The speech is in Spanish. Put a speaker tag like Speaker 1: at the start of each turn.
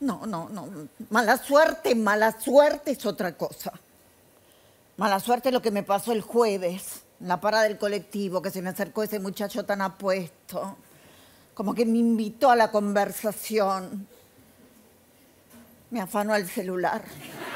Speaker 1: No, no, no. Mala suerte, mala suerte es otra cosa. Mala suerte es lo que me pasó el jueves, en la parada del colectivo, que se me acercó ese muchacho tan apuesto, como que me invitó a la conversación. Me afanó el celular.